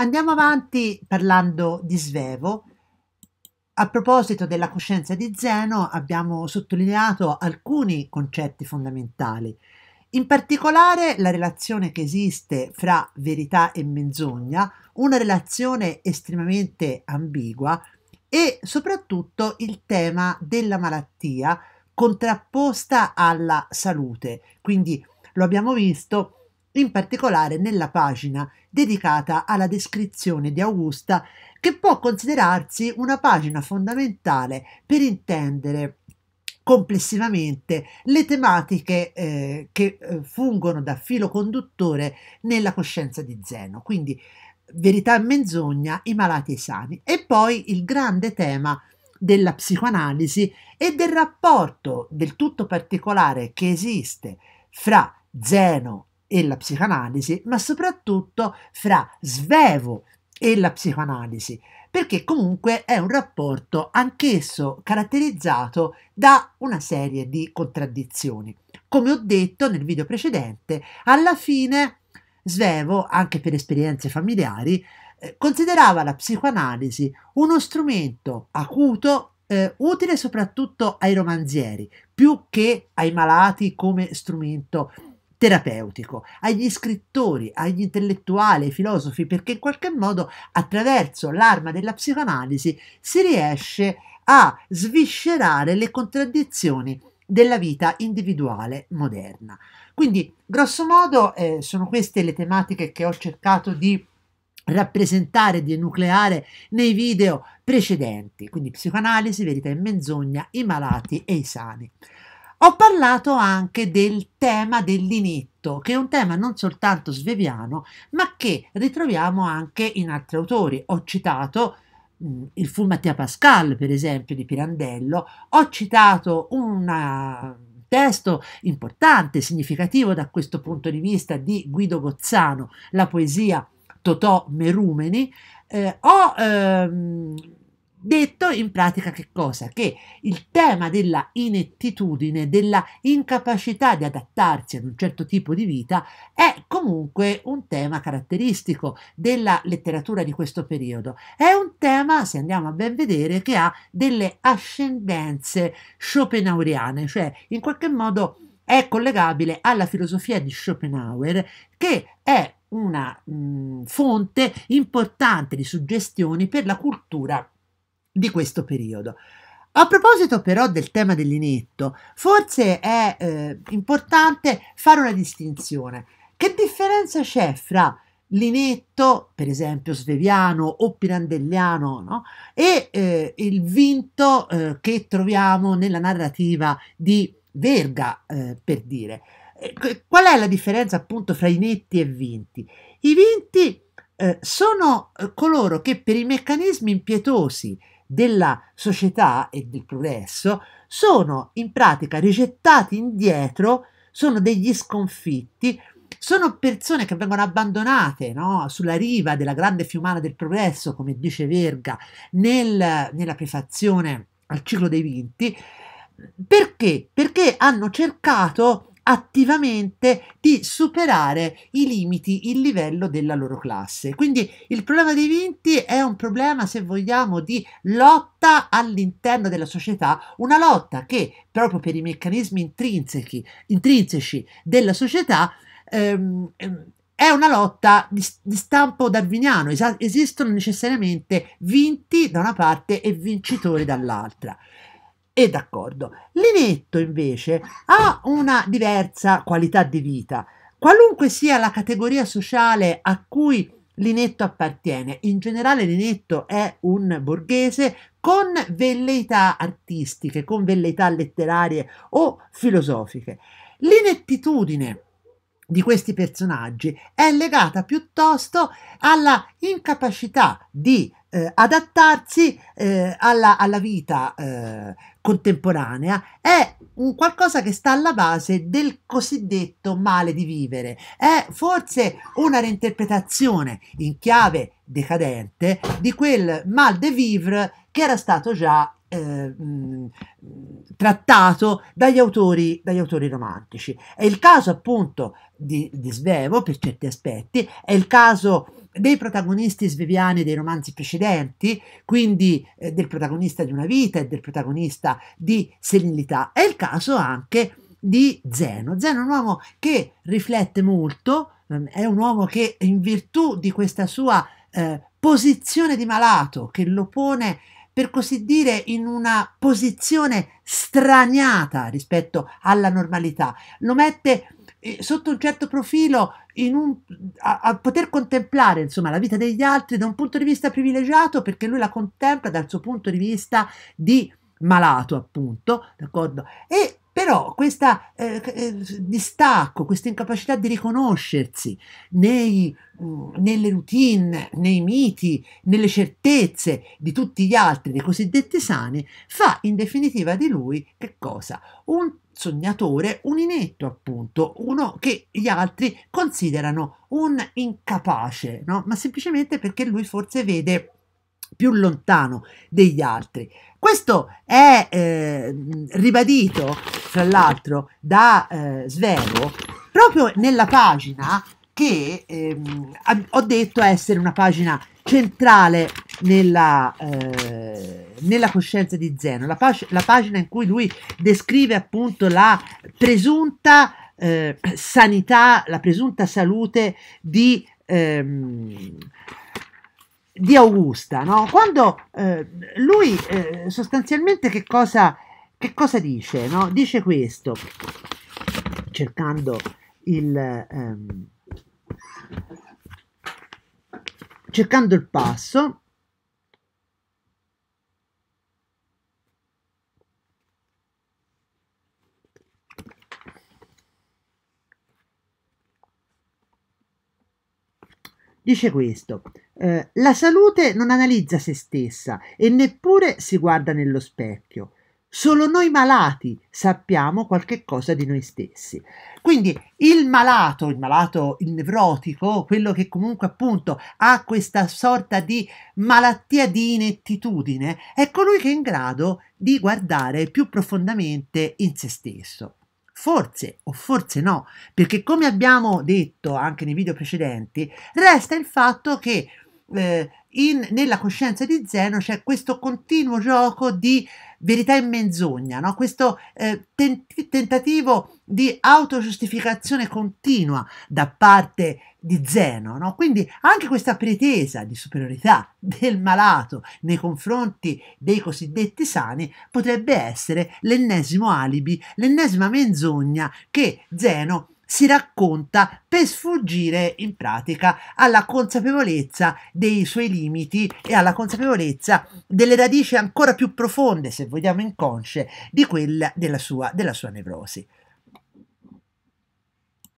Andiamo avanti parlando di Svevo. A proposito della coscienza di Zeno abbiamo sottolineato alcuni concetti fondamentali, in particolare la relazione che esiste fra verità e menzogna, una relazione estremamente ambigua e soprattutto il tema della malattia contrapposta alla salute. Quindi lo abbiamo visto in particolare nella pagina dedicata alla descrizione di Augusta, che può considerarsi una pagina fondamentale per intendere complessivamente le tematiche eh, che eh, fungono da filo conduttore nella coscienza di Zeno. Quindi verità e menzogna, i malati e i sani. E poi il grande tema della psicoanalisi e del rapporto del tutto particolare che esiste fra Zeno e la psicanalisi, ma soprattutto fra Svevo e la psicanalisi, perché comunque è un rapporto anch'esso caratterizzato da una serie di contraddizioni. Come ho detto nel video precedente, alla fine Svevo, anche per esperienze familiari, eh, considerava la psicoanalisi uno strumento acuto eh, utile soprattutto ai romanzieri, più che ai malati come strumento terapeutico agli scrittori, agli intellettuali, ai filosofi, perché in qualche modo attraverso l'arma della psicoanalisi si riesce a sviscerare le contraddizioni della vita individuale moderna. Quindi, grosso modo, eh, sono queste le tematiche che ho cercato di rappresentare, di nucleare nei video precedenti, quindi psicoanalisi, verità e menzogna, i malati e i sani. Ho parlato anche del tema del linetto, che è un tema non soltanto sveviano, ma che ritroviamo anche in altri autori. Ho citato mm, il fu Mattia Pascal, per esempio, di Pirandello, ho citato un ah, testo importante, significativo da questo punto di vista di Guido Gozzano, la poesia Totò Merumeni, eh, ho ehm, Detto in pratica che cosa? Che il tema della inettitudine, della incapacità di adattarsi ad un certo tipo di vita è comunque un tema caratteristico della letteratura di questo periodo. È un tema, se andiamo a ben vedere, che ha delle ascendenze schopenhaueriane, cioè in qualche modo è collegabile alla filosofia di Schopenhauer che è una mh, mm, fonte importante di suggestioni per la cultura di questo periodo. A proposito però del tema dell'inetto, forse è eh, importante fare una distinzione. Che differenza c'è fra l'inetto, per esempio sveviano o pirandelliano, no? e eh, il vinto eh, che troviamo nella narrativa di Verga, eh, per dire? Eh, qual è la differenza appunto fra inetti e vinti? I vinti eh, sono coloro che per i meccanismi impietosi della società e del progresso sono in pratica rigettati indietro, sono degli sconfitti, sono persone che vengono abbandonate no? sulla riva della grande fiumana del progresso, come dice Verga nel, nella prefazione al ciclo dei vinti, perché? Perché hanno cercato attivamente di superare i limiti, il livello della loro classe. Quindi il problema dei vinti è un problema, se vogliamo, di lotta all'interno della società, una lotta che proprio per i meccanismi intrinsechi, intrinseci della società ehm, ehm, è una lotta di, di stampo darwiniano, esistono necessariamente vinti da una parte e vincitori dall'altra e d'accordo. L'inetto invece ha una diversa qualità di vita. Qualunque sia la categoria sociale a cui l'inetto appartiene, in generale l'inetto è un borghese con velleità artistiche, con velleità letterarie o filosofiche. L'inettitudine di questi personaggi è legata piuttosto alla incapacità di eh, adattarsi eh, alla, alla, vita eh, contemporanea è un qualcosa che sta alla base del cosiddetto male di vivere. È forse una reinterpretazione in chiave decadente di quel mal de vivre che era stato già Ehm, trattato dagli autori, dagli autori, romantici. È il caso appunto di, di Svevo per certi aspetti, è il caso dei protagonisti sveviani dei romanzi precedenti, quindi eh, del protagonista di una vita e del protagonista di Serenità, È il caso anche di Zeno. Zeno è un uomo che riflette molto, ehm, è un uomo che in virtù di questa sua eh, posizione di malato che lo pone per così dire, in una posizione straniata rispetto alla normalità. Lo mette eh, sotto un certo profilo in un, a, a, poter contemplare insomma, la vita degli altri da un punto di vista privilegiato perché lui la contempla dal suo punto di vista di malato appunto d'accordo e però questo eh, eh distacco, questa incapacità di riconoscersi nei, mm, nelle routine, nei miti, nelle certezze di tutti gli altri, dei cosiddetti sani, fa in definitiva di lui che cosa? Un sognatore, un inetto appunto, uno che gli altri considerano un incapace, no? ma semplicemente perché lui forse vede più lontano degli altri. Questo è eh, ribadito fra l'altro, da eh, Svero, proprio nella pagina che ehm, ho detto essere una pagina centrale nella, eh, nella coscienza di Zeno, la, pag la, pagina in cui lui descrive appunto la presunta eh, sanità, la presunta salute di, ehm, di Augusta. No? Quando eh, lui eh, sostanzialmente che cosa che cosa dice? No? Dice questo, cercando il, ehm, cercando il passo. Dice questo, eh, la salute non analizza se stessa e neppure si guarda nello specchio. Solo noi malati sappiamo qualche cosa di noi stessi. Quindi il malato, il malato, il nevrotico, quello che comunque appunto ha questa sorta di malattia di inettitudine, è colui che è in grado di guardare più profondamente in se stesso. Forse o forse no, perché come abbiamo detto anche nei video precedenti, resta il fatto che eh, in, nella coscienza di Zeno c'è questo continuo gioco di verità e menzogna, no? questo eh, tent- tentativo di autogiustificazione continua da parte di Zeno. No? Quindi anche questa pretesa di superiorità del malato nei confronti dei cosiddetti sani potrebbe essere l'ennesimo alibi, l'ennesima menzogna che Zeno si racconta per sfuggire in pratica alla consapevolezza dei suoi limiti e alla consapevolezza delle radici ancora più profonde, se vogliamo inconsce, di quella della sua, della sua nevrosi.